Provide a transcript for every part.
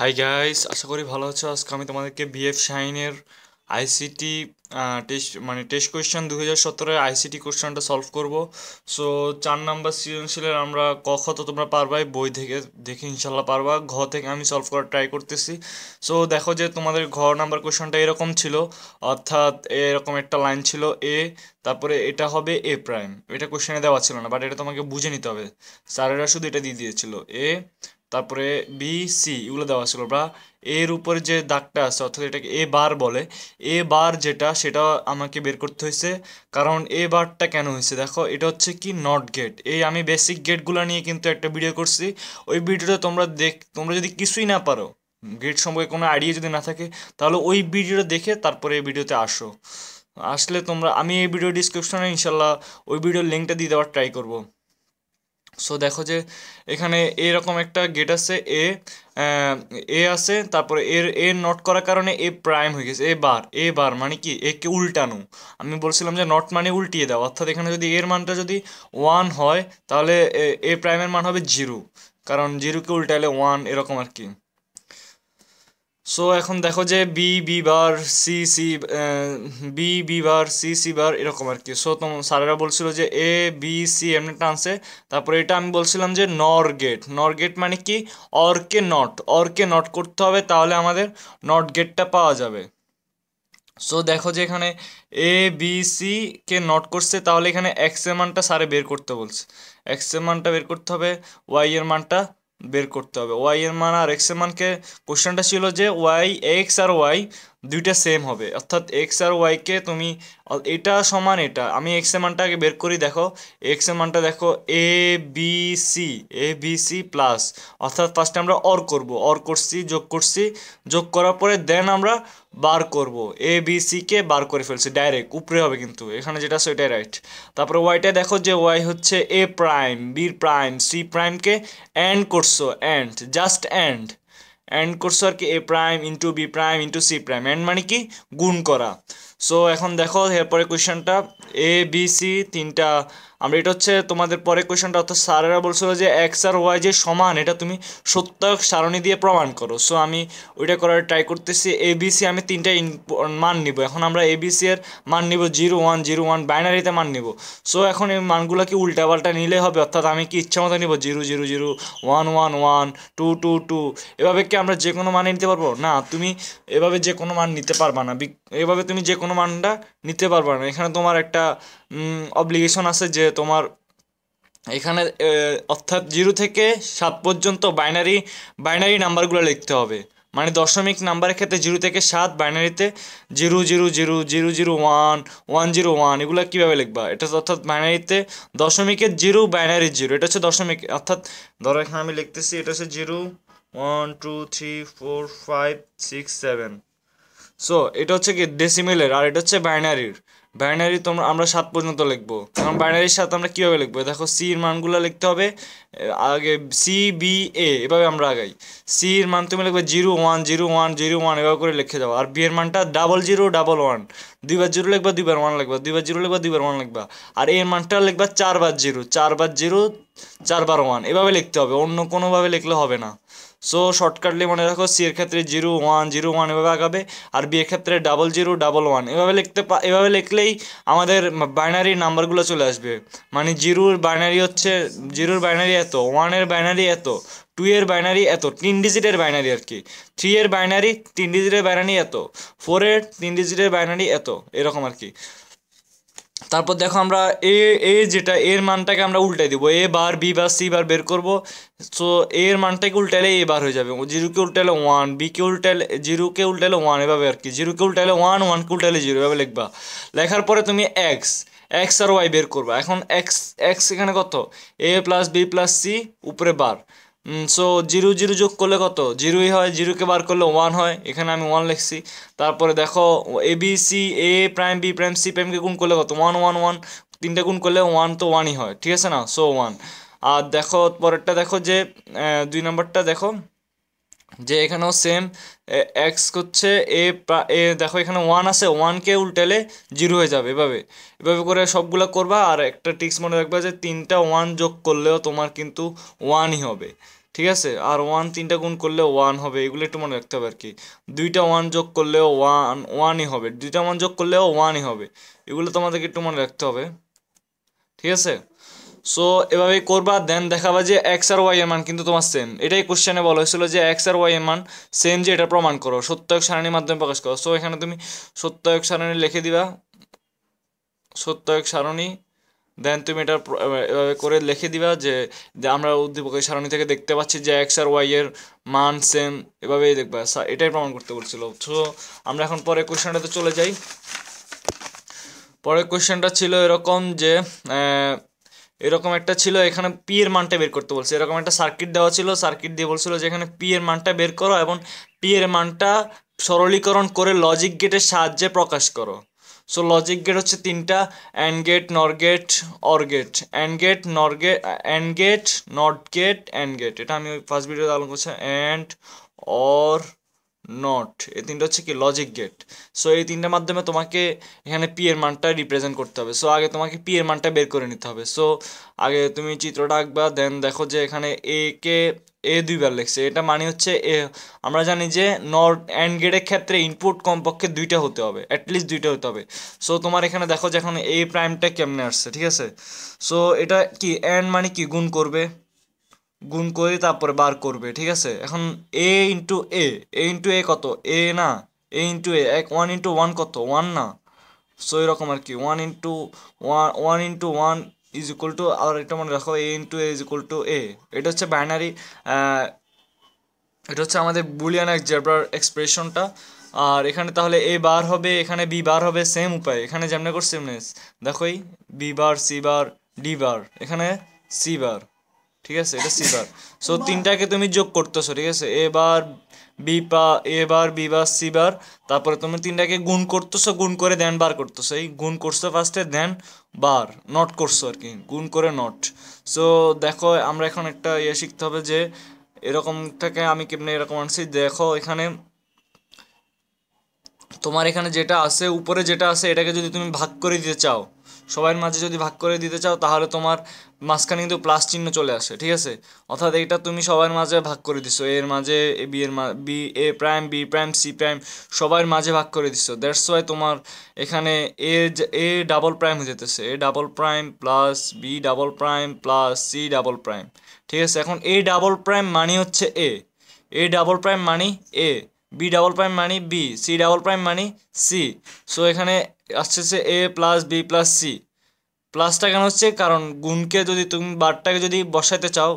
hi guys আশা করি ভালো আছো আজকে আমি তোমাদেরকে বিএফ শাইনের আইসিটি টেস্ট মানে টেস্ট কোয়েশ্চেন দু হাজার সতেরোর আইসিটি কোয়েশ্চেনটা সলভ করব সো চার নাম্বার সৃজনশীলের আমরা কখ তো তোমরা পারবাই বই থেকে দেখে ইনশাল্লাহ পারবা ঘ থেকে আমি সলভ করার ট্রাই করতেছি সো দেখো যে তোমাদের ঘ নাম্বার কোয়েশ্চেনটা এরকম ছিল অর্থাৎ এরকম একটা লাইন ছিল এ তারপরে এটা হবে এ প্রাইম এটা কোয়েশ্চেনে দেওয়া ছিল না বাট এটা তোমাকে বুঝে নিতে হবে স্যারেরা শুধু এটা দিয়ে দিয়েছিল এ তারপরে বি সি এগুলো দেওয়া ছিল বা এর উপরে যে দাগটা আছে অর্থাৎ এটাকে এ বার বলে এ বার যেটা সেটা আমাকে বের করতে হয়েছে কারণ এ বারটা কেন হয়েছে দেখো এটা হচ্ছে কি নট গেট এই আমি বেসিক গেটগুলো নিয়ে কিন্তু একটা ভিডিও করছি ওই ভিডিওটা তোমরা দেখ তোমরা যদি কিছুই না পারো গেট সম্পর্কে কোনো আইডিয়া যদি না থাকে তাহলে ওই ভিডিওটা দেখে তারপরে এই ভিডিওতে আসো আসলে তোমরা আমি এই ভিডিও ডিসক্রিপশনে ইনশাল্লাহ ওই ভিডিওর লিঙ্কটা দিয়ে দেওয়ার ট্রাই করবো সো দেখো যে এখানে এরকম একটা গেট আছে এ এ আছে তারপরে এর এ নট করার কারণে এ প্রাইম হয়ে গেছে এ বার এ বার মানে কি একে উল্টানো আমি বলছিলাম যে নট মানে উল্টিয়ে দাও অর্থাৎ এখানে যদি এর মানটা যদি ওয়ান হয় তাহলে এ প্রাইমের মান হবে জিরো কারণ জিরোকে উল্টালে ওয়ান এরকম আর কি সো এখন দেখো যে B B bar C C B B bar C C bar এরকম আর কি সো তোমার স্যারেরা বলছিল যে এ বি সি এমনি টানছে তারপরে এটা আমি বলছিলাম যে নর গেট নর গেট মানে কি কে নট কে নট করতে হবে তাহলে আমাদের নট গেটটা পাওয়া যাবে সো দেখো যে এখানে এ বি সি কে নট করছে তাহলে এখানে এক্স এর মানটা স্যারে বের করতে বলছে এক্স এর মানটা বের করতে হবে ওয়াই এর মানটা বের করতে হবে ওয়াই এর মান আর এক্স এর মানকে কোশ্চেনটা ছিল যে ওয়াই এক্স আর ওয়াই দুইটা সেম হবে অর্থাৎ এক্স আর ওয়াইকে তুমি এটা সমান এটা আমি এক্স এর মানটাকে বের করি দেখো এক্স এর মানটা দেখো A B C A B C plus অর্থাৎ ফার্স্টে আমরা অর করব অর করছি যোগ করছি যোগ করার পরে দেন আমরা বার করব এ বি সিকে বার করে ফেলছি ডাইরেক্ট উপরে হবে কিন্তু এখানে যেটা আছে ওইটাই রাইট তারপরে ওয়াইটা দেখো যে ওয়াই হচ্ছে A prime B prime C প্রাইমকে অ্যান্ড করছো অ্যান্ড জাস্ট অ্যান্ড এন্ড করছো আর কি A prime into B prime into C prime and মানে কি গুণ করা সো এখন দেখো এরপরে কোয়েশ্চেনটা এ বি সি তিনটা আমরা এটা হচ্ছে তোমাদের পরে কোয়েশনটা অর্থাৎ স্যারেরা বলছিল যে এক্স আর ওয়াই যে সমান এটা তুমি সত্য সারণী দিয়ে প্রমাণ করো সো আমি ওইটা করার ট্রাই করতেছি এবিসি আমি তিনটা মান নিব এখন আমরা এবিসি এর মান নিব জিরো ওয়ান জিরো ওয়ান বাইনারিতে মান নিব সো এখন এই মানগুলোকে পাল্টা নিলে হবে অর্থাৎ আমি কি ইচ্ছা মতো নিব zero zero zero one one one two two two এভাবে কি আমরা যে কোনো মানে নিতে পারবো না তুমি এভাবে যে কোনো মান নিতে পারবা না এভাবে তুমি যে কোনো মানটা নিতে পারবা না এখানে তোমার একটা অবলিগেশন আছে যে তোমার এখানে অর্থাৎ জিরো থেকে সাত পর্যন্ত বাইনারি বাইনারি নাম্বারগুলো লিখতে হবে মানে দশমিক নাম্বারের ক্ষেত্রে জিরো থেকে সাত বাইনারিতে zero zero zero zero zero one one zero one এগুলো কীভাবে লিখবা এটা অর্থাৎ বাইনারিতে দশমিকের জিরো বাইনারি জিরো এটা হচ্ছে দশমিক অর্থাৎ ধরো এখানে আমি লিখতেছি এটা হচ্ছে zero one two three four five six seven so এটা হচ্ছে কি ডেসিমেলের আর এটা হচ্ছে বাইনারির বাইনারি তোমরা আমরা সাত পর্যন্ত লিখবো কারণ বাইনারির সাথে আমরা কীভাবে লিখবো দেখো সির মানগুলো লিখতে হবে আগে সি বি এ এভাবে আমরা আগাই সির মান তুমি লিখবে zero one zero one zero one এভাবে করে লিখে যাও আর বি এর মানটা ডাবল জিরো ডাবল ওয়ান দুইবার জিরো লিখবা দুইবার ওয়ান লিখবা দুইবার জিরো লিখবা দুইবার ওয়ান লিখবা আর এর মানটা লিখবা চারবার জিরো চারবার জিরো চারবার ওয়ান এভাবে লিখতে হবে অন্য কোনোভাবে লিখলে হবে না সো শর্টকাটলি মনে রাখো সি এর ক্ষেত্রে জিরো ওয়ান জিরো ওয়ান এভাবে আঁকাবে আর বি এর ক্ষেত্রে ডাবল জিরো ডাবল ওয়ান এভাবে লিখতে এভাবে লিখলেই আমাদের বাইনারি নাম্বারগুলো চলে আসবে মানে জিরোর বাইনারি হচ্ছে জিরোর বাইনারি এত ওয়ানের বাইনারি এত টু এর বাইনারি এত তিন ডিজিটের বাইনারি আর কি থ্রি এর বাইনারি তিন ডিজিটের বাইনারি এত ফোরের তিন ডিজিটের বাইনারি এত এরকম আর কি তারপর দেখো আমরা এ এ যেটা এর মানটাকে আমরা উল্টে দেবো এ বার বি বার সি বার বের করব সো এর মানটাকে উল্টালে এ বার হয়ে যাবে জিরোকে উল্টালে ওয়ান বিকে উল্টালে জিরোকে উল্টালে ওয়ান এভাবে আর কি জিরোকে উল্টালে ওয়ান ওয়ানকে উল্টালে জিরো এভাবে লিখবা লেখার পরে তুমি এক্স এক্স আর ওয়াই বের করবা এখন এক্স এক্স এখানে কত A plus B plus C উপরে বার সো জিরো জিরো যোগ করলে কত জিরোই হয় জিরোকে বার করলে ওয়ান হয় এখানে আমি ওয়ান লিখছি তারপরে দেখো A B C A prime B prime C প্রাইমকে গুণ করলে কত ওয়ান ওয়ান ওয়ান তিনটে গুণ করলে ওয়ান তো ওয়ানই হয় ঠিক আছে না সো ওয়ান আর দেখো পরেরটা দেখো যে দুই নম্বরটা দেখো যে এখানেও সেম এক্স করছে এ এ দেখো এখানে ওয়ান আছে ওয়ানকে উল্টেলে জিরো হয়ে যাবে এভাবে এভাবে করে সবগুলো করবা আর একটা টিক্স মনে রাখবা যে তিনটা ওয়ান যোগ করলেও তোমার কিন্তু ওয়ানই হবে ঠিক আছে আর ওয়ান তিনটা গুণ করলে ওয়ান হবে এগুলো একটু মনে রাখতে হবে আর কি দুইটা ওয়ান যোগ করলেও ওয়ান ওয়ানই হবে দুইটা ওয়ান যোগ করলেও ওয়ানই হবে এগুলো তোমাদেরকে একটু মনে রাখতে হবে ঠিক আছে সো এভাবে করবা দেন দেখাবা যে এক্স আর ওয়াই এর মান কিন্তু তোমার সেম এটাই কোশ্চেনে বলা হয়েছিল যে এক্স আর ওয়াই এর মান সেম যে এটা প্রমাণ করো সত্যায়ক সারণীর মাধ্যমে প্রকাশ করো সো এখানে তুমি সত্যায়ক সারণী লিখে দিবা সত্যায়ক সারণী দেন তুমি এটা এভাবে করে লিখে দিবা যে আমরা উদ্দীপকের সারণী থেকে দেখতে পাচ্ছি যে এক্স আর ওয়াই এর মান সেম এভাবেই দেখবা এটাই প্রমাণ করতে বলছিল সো আমরা এখন পরে কোশ্চেনটাতে চলে যাই পরের কোশ্চেনটা ছিল এরকম যে এরকম একটা ছিল এখানে পি এর মানটা বের করতে বলছে এরকম একটা সার্কিট দেওয়া ছিল সার্কিট দিয়ে বলছিল যে এখানে পি এর মানটা বের করো এবং পি এর মানটা সরলীকরণ করে লজিক গেটের সাহায্যে প্রকাশ করো সো লজিক গেট হচ্ছে তিনটা and gate nor gate or gate and gate nor gate and gate not gate and gate এটা আমি ওই ফার্স্ট ভিডিওতে আলো করছি অ্যান্ড অর নট এই তিনটা হচ্ছে কি লজিক গেট সো এই তিনটার মাধ্যমে তোমাকে এখানে পি এর মানটা রিপ্রেজেন্ট করতে হবে সো আগে তোমাকে পি এর মানটা বের করে নিতে হবে সো আগে তুমি চিত্রটা আঁকবা দেন দেখো যে এখানে এ কে এ দুইবার লেখছে এটা মানে হচ্ছে এ আমরা জানি যে নট অ্যান্ড গেটের ক্ষেত্রে ইনপুট কমপক্ষে দুইটা হতে হবে অ্যাটলিস্ট দুইটা হতে হবে সো তোমার এখানে দেখো যে এখন এ প্রাইমটা কেমনে আসছে ঠিক আছে সো এটা কি অ্যান্ড মানে কি গুণ করবে গুণ করে তারপরে বার করবে ঠিক আছে এখন এ ইন্টু এ এ ইন্টু এ কত এ না এ ইন্টু এ এক ওয়ান ইন্টু ওয়ান কত ওয়ান না সো এরকম আর কি one into one one into one is equal to আবার একটা মনে রাখো A into A is equal to A এটা হচ্ছে বাইনারি এটা হচ্ছে আমাদের বুলিয়ান জেব্রার এক্সপ্রেশনটা আর এখানে তাহলে এ বার হবে এখানে বি বার হবে সেম উপায় এখানে যেমন করছি দেখোই B bar C bar D bar এখানে সি বার ঠিক আছে এটা সি বার সো তিনটাকে তুমি যোগ করতেছো ঠিক আছে এ বার বি পা এ বার বি বার সি বার তারপরে তুমি তিনটাকে গুণ করতেছো গুণ করে দেন বার করতেছো এই গুণ করছো ফার্স্টে দেন বার নট করছো আর কি গুণ করে নট সো দেখো আমরা এখন একটা ইয়ে শিখতে হবে যে এরকমটাকে আমি কেমনি এরকম আনছি দেখো এখানে তোমার এখানে যেটা আছে উপরে যেটা আছে এটাকে যদি তুমি ভাগ করে দিতে চাও সবার মাঝে যদি ভাগ করে দিতে চাও তাহলে তোমার মাঝখানে কিন্তু প্লাস চিহ্ন চলে আসে ঠিক আছে অর্থাৎ এইটা তুমি সবার মাঝে ভাগ করে দিছো এর মাঝে এ বি এর B A prime B prime C prime সবার মাঝে ভাগ করে দিছো দ্যাটস ওয়াই তোমার এখানে এ এ ডাবল প্রাইম হয়ে যেতেছে A double prime plus B double prime plus C double prime ঠিক আছে এখন এ ডাবল প্রাইম মানে হচ্ছে এ এ ডাবল প্রাইম মানে এ বি ডাবল প্রাইম মানি বি সি ডাবল প্রাইম মানি সি সো এখানে আসছে হচ্ছে A plus B plus C প্লাসটা কেন হচ্ছে কারণ গুণকে যদি তুমি বারটাকে যদি বসাতে চাও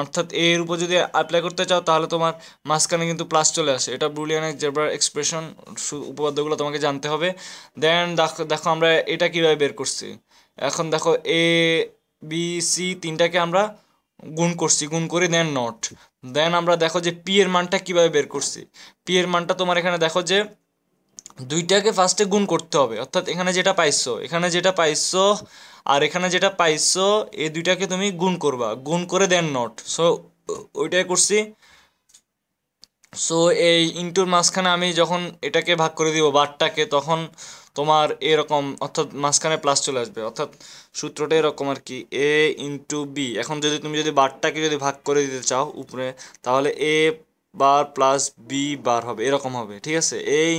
অর্থাৎ এ এর উপর যদি অ্যাপ্লাই করতে চাও তাহলে তোমার মাঝখানে কিন্তু প্লাস চলে আসে এটা ব্রুলিয়ানের জেব্রার এক্সপ্রেশন উপপাদ্যগুলো তোমাকে জানতে হবে দেন দেখো দেখো আমরা এটা কীভাবে বের করছি এখন দেখো এ বি সি তিনটাকে আমরা গুণ করছি গুণ করে দেন নট দেন আমরা দেখো যে পি এর মানটা কিভাবে বের করছি পি এর মানটা তোমার এখানে দেখো যে দুইটাকে ফার্স্টে গুণ করতে হবে অর্থাৎ এখানে যেটা পাইছো এখানে যেটা পাইছো আর এখানে যেটা পাইছো এই দুইটাকে তুমি গুণ করবা গুণ করে দেন নট সো ওইটাই করছি সো এই ইনটুর মাঝখানে আমি যখন এটাকে ভাগ করে দিব বারটাকে তখন তোমার এরকম অর্থাৎ মাঝখানে প্লাস চলে আসবে অর্থাৎ সূত্রটা এরকম আর কি এ ইন্টু বি এখন যদি তুমি যদি বারটাকে যদি ভাগ করে দিতে চাও উপরে তাহলে এ বার প্লাস বি বার হবে এরকম হবে ঠিক আছে এই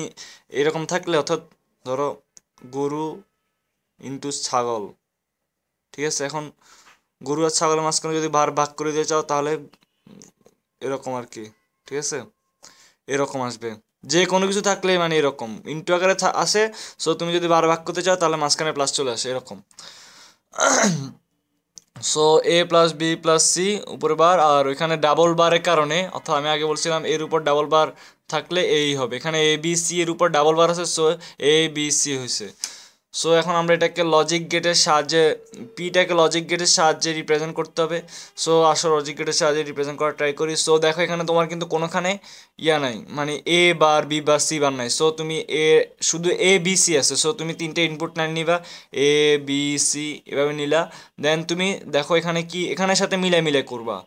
এরকম থাকলে অর্থাৎ ধরো গরু ইন্টু ছাগল ঠিক আছে এখন গরু আর ছাগলের মাঝখানে যদি বার ভাগ করে দিতে চাও তাহলে এরকম আর কি ঠিক আছে এরকম আসবে যে কোনো কিছু থাকলে মানে এরকম ইন্টু আকারে আসে সো তুমি যদি বার ভাগ করতে চাও তাহলে মাঝখানে প্লাস চলে আসে এরকম so A plus B plus C উপরে বার আর ওইখানে ডাবল বারের কারণে অর্থাৎ আমি আগে বলছিলাম এর উপর ডাবল বার থাকলে এই হবে এখানে এ বি সি এর উপর ডাবল বার আছে সো এ বি সি হয়েছে সো এখন আমরা এটাকে লজিক গেটের সাহায্যে পিটাকে লজিক গেটের সাহায্যে রিপ্রেজেন্ট করতে হবে সো আসলে লজিক গেটের সাহায্যে রিপ্রেজেন্ট করার ট্রাই করি সো দেখো এখানে তোমার কিন্তু কোনোখানে ইয়া নাই মানে এ বার বি বা সি বার নাই সো তুমি এ শুধু এ বি সি আছে সো তুমি তিনটে ইনপুট লাইন নিবা এ বি সি এভাবে নিলা দেন তুমি দেখো এখানে কি এখানের সাথে মিলে মিলে করবা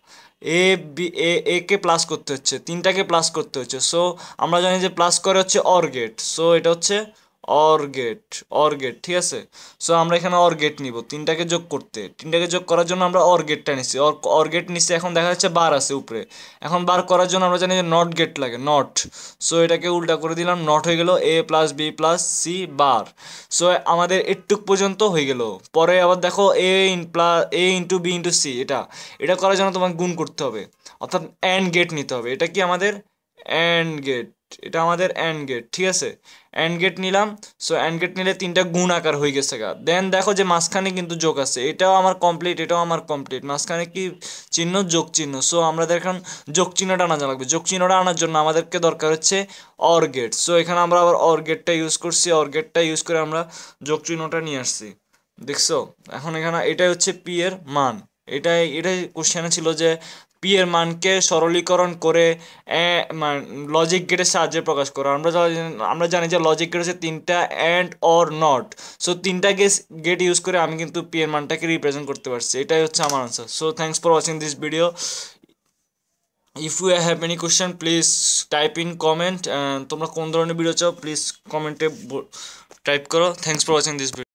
A B A A k plus করতে হচ্ছে তিনটাকে প্লাস করতে হচ্ছে সো আমরা জানি যে প্লাস করে হচ্ছে অর গেট সো এটা হচ্ছে অর গেট অর গেট ঠিক আছে সো আমরা এখানে অর গেট নিব তিনটাকে যোগ করতে তিনটাকে যোগ করার জন্য আমরা অর গেটটা নিচ্ছি অর গেট নিচ্ছে এখন দেখা যাচ্ছে বার আছে উপরে এখন বার করার জন্য আমরা জানি যে নট গেট লাগে নট সো এটাকে উল্টা করে দিলাম নট হয়ে গেল A plus B plus C bar so আমাদের এটুক পর্যন্ত হয়ে গেল পরে আবার দেখো A in plus A into B into C এটা এটা করার জন্য তোমাকে গুণ করতে হবে অর্থাৎ অ্যান্ড গেট নিতে হবে এটা কি আমাদের অ্যান্ড গেট এটা আমাদের অ্যান্ড গেট ঠিক আছে অ্যান্ড গেট নিলাম সো অ্যান্ড গেট নিলে তিনটা গুণ আকার হয়ে গেছে গা দেন দেখো যে মাঝখানে কিন্তু যোগ আছে এটাও আমার কমপ্লিট এটাও আমার কমপ্লিট মাঝখানে কি চিহ্ন যোগ চিহ্ন সো আমাদের এখন যোগ চিহ্নটা আনা লাগবে যোগ চিহ্নটা আনার জন্য আমাদেরকে দরকার হচ্ছে অর গেট সো এখানে আমরা আবার অর গেটটা ইউজ করছি অর গেটটা ইউজ করে আমরা যোগ চিহ্নটা নিয়ে আসছি দেখছো এখন এখানে এটাই হচ্ছে পি এর মান এটাই এটাই কোশ্চেনে ছিল যে পি এর মানকে সরলীকরণ করে মান লজিক গেটের সাহায্যে প্রকাশ করো আমরা আমরা জানি যে লজিক গেট হচ্ছে তিনটা অ্যান্ড অর নট সো তিনটা গেস গেট ইউজ করে আমি কিন্তু পি এর মানটাকে রিপ্রেজেন্ট করতে পারছি এটাই হচ্ছে আমার answer so thanks for watching this video if you have any question please type in comment তোমরা কোন ধরনের ভিডিও চাও প্লিজ কমেন্টে টাইপ করো thanks for watching this video